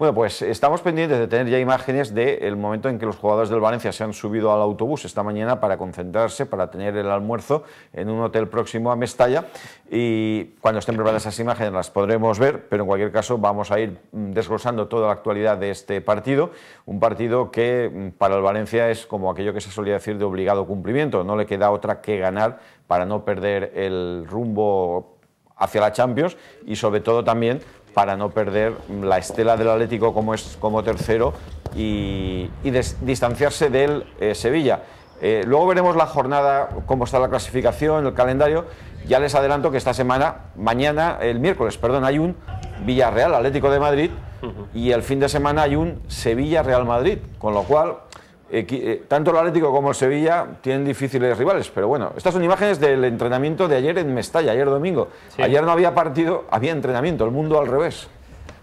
Bueno, pues estamos pendientes de tener ya imágenes del momento en que los jugadores del Valencia se han subido al autobús esta mañana para concentrarse, para tener el almuerzo en un hotel próximo a Mestalla. Y cuando estén preparadas esas imágenes las podremos ver, pero en cualquier caso vamos a ir mm, desglosando toda la actualidad de este partido. Un partido que mm, para el Valencia es como aquello que se solía decir de obligado cumplimiento. No le queda otra que ganar para no perder el rumbo hacia la Champions y sobre todo también para no perder la estela del Atlético como, es, como tercero y, distanciarse del eh, Sevilla. Eh, luego veremos la jornada, cómo está la clasificación, el calendario. Ya les adelanto que esta semana, mañana, el miércoles, perdón, hay un Villarreal Atlético de Madrid y el fin de semana hay un Sevilla Real Madrid, con lo cual eh, tanto el Atlético como el Sevilla tienen difíciles rivales, pero bueno, estas son imágenes del entrenamiento de ayer en Mestalla, ayer domingo. Ayer no había partido, había entrenamiento, el mundo al revés.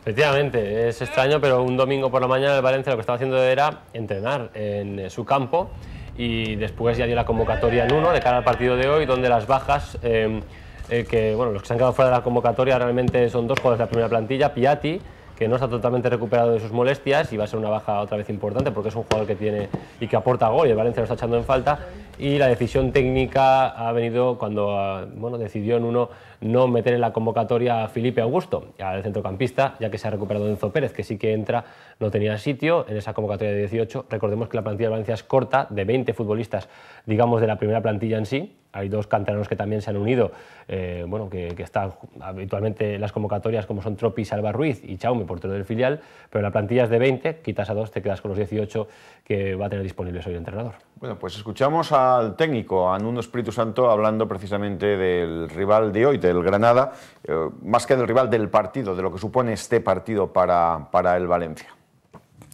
Efectivamente, es extraño, pero un domingo por la mañana el Valencia lo que estaba haciendo era entrenar en eh, su campo y después ya dio la convocatoria en uno de cara al partido de hoy, donde las bajas... Eh, que bueno, los que se han quedado fuera de la convocatoria realmente son dos jugadores de la primera plantilla, Piatti que no está totalmente recuperado de sus molestias y va a ser una baja otra vez importante porque es un jugador que tiene y que aporta gol y el Valencia lo está echando en falta y la decisión técnica ha venido cuando ah, bueno, decidió en uno no meter en la convocatoria a Felipe Augusto, al centrocampista, ya que se ha recuperado Enzo Pérez, que sí que entra, no tenía sitio en esa convocatoria de 18. Recordemos que la plantilla de Valencia es corta, de 20 futbolistas, digamos, de la primera plantilla en sí. Hay dos canteranos que también se han unido, eh, bueno, que, están habitualmente en las convocatorias, como son Tropi, Salva Ruiz y Chaume, portero del filial, pero la plantilla es de 20, quitas a dos, te quedas con los 18 que va a tener disponible hoy el entrenador. Bueno, pues escuchamos a al técnico, a Nuno Espíritu Santo, hablando precisamente del rival de hoy, del Granada, eh, más que del rival del partido, de lo que supone este partido para, para el Valencia.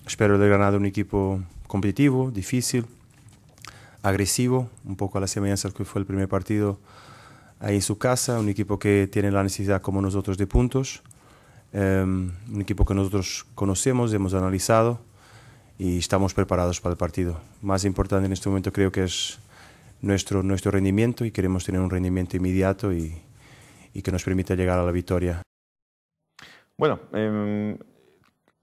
Espero del Granada un equipo competitivo, difícil, agresivo, un poco a la semejanza que fue el primer partido ahí en su casa, un equipo que tiene la necesidad como nosotros de puntos, eh, un equipo que nosotros conocemos, hemos analizado y estamos preparados para el partido. Más importante en este momento creo que es nuestro, rendimiento y queremos tener un rendimiento inmediato y, que nos permita llegar a la victoria. Bueno, em,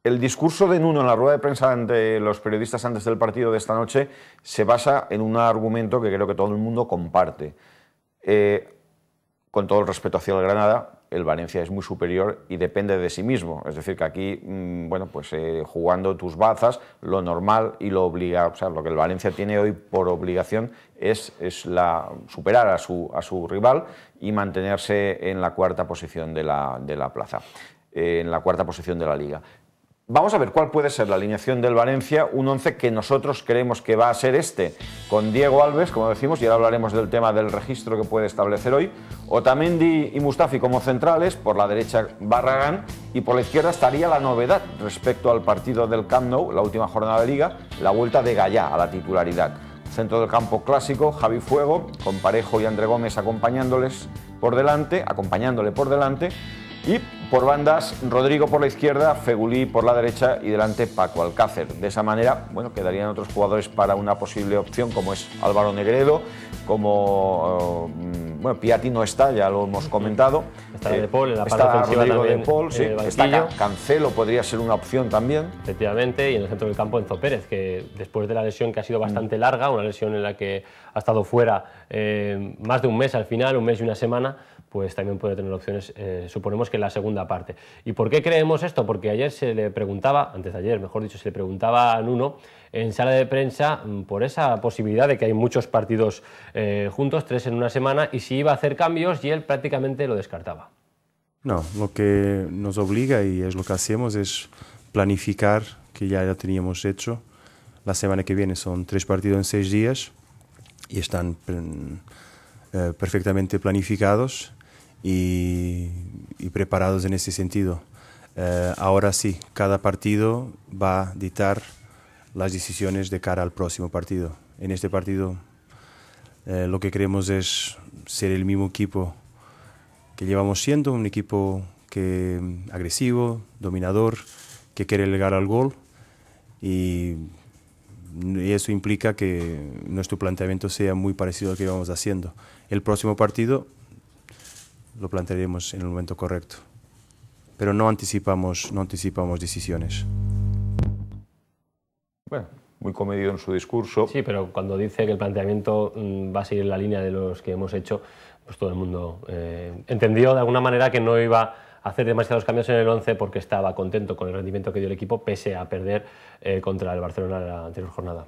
el discurso de Nuno en la rueda de prensa ante los periodistas antes del partido de esta noche se basa en un argumento que creo que todo el mundo comparte. Eh, con todo el respeto hacia el Granada, el Valencia es muy superior y depende de sí mismo. Es decir, que aquí, mm, bueno, pues eh, jugando tus bazas, lo normal y lo obliga, o sea, lo que el Valencia tiene hoy por obligación es, es la, superar a su, a su rival y mantenerse en la cuarta posición de la, de la plaza eh, en la cuarta posición de la liga. Vamos a ver cuál puede ser la alineación del Valencia, un 11 que nosotros creemos que va a ser este, con Diego Alves, como decimos, y ahora hablaremos del tema del registro que puede establecer hoy, Otamendi y Mustafi como centrales, por la derecha Barragán, y por la izquierda estaría la novedad respecto al partido del Camp Nou, la última jornada de liga, la vuelta de Gallá a la titularidad. Centro del campo clásico, Javi Fuego, con Parejo y André Gómez acompañándoles por delante, acompañándole por delante, y por bandas, Rodrigo por la izquierda, Fegulí por la derecha y delante Paco Alcácer. De esa manera, bueno, quedarían otros jugadores para una posible opción como es Álvaro Negredo, como eh, bueno, Piatti no está, ya lo hemos comentado. Está De eh, Paul, en la parte Rodrigo De Paul, sí, eh, Cancelo podría ser una opción también. Efectivamente, y en el centro del campo Enzo Pérez, que después de la lesión que ha sido mm. bastante larga, una lesión en la que ha estado fuera más de un mes al final, un mes y una semana, pues también puede tener opciones, eh, suponemos que en la segunda parte. ¿Y por qué creemos esto? Porque ayer se le preguntaba, antes de ayer, mejor dicho, se le preguntaba a Nuno en sala de prensa mm, por esa posibilidad de que hay muchos partidos eh, juntos, tres en una semana, y si iba a hacer cambios y él prácticamente lo descartaba. No, lo que nos obliga y es lo que hacemos es planificar, que ya lo teníamos hecho. La semana que viene son tres partidos en seis días y están eh, perfectamente planificados y, preparados en ese sentido. Eh, ahora sí, cada partido va a dictar las decisiones de cara al próximo partido. En este partido eh, lo que queremos es ser el mismo equipo que llevamos siendo, un equipo que mm, agresivo, dominador, que quiere llegar al gol y mm, eso implica que nuestro planteamiento sea muy parecido al que íbamos haciendo. El próximo partido lo plantearemos en el momento correcto. Pero no anticipamos, no anticipamos decisiones. Bueno, muy comedido en su discurso. Sí, pero cuando dice que el planteamiento mm, va a seguir la línea de los que hemos hecho, pues todo el mundo eh, entendió de alguna manera que no iba a hacer demasiados cambios en el 11 porque estaba contento con el rendimiento que dio el equipo, pese a perder eh, contra el Barcelona en la anterior jornada.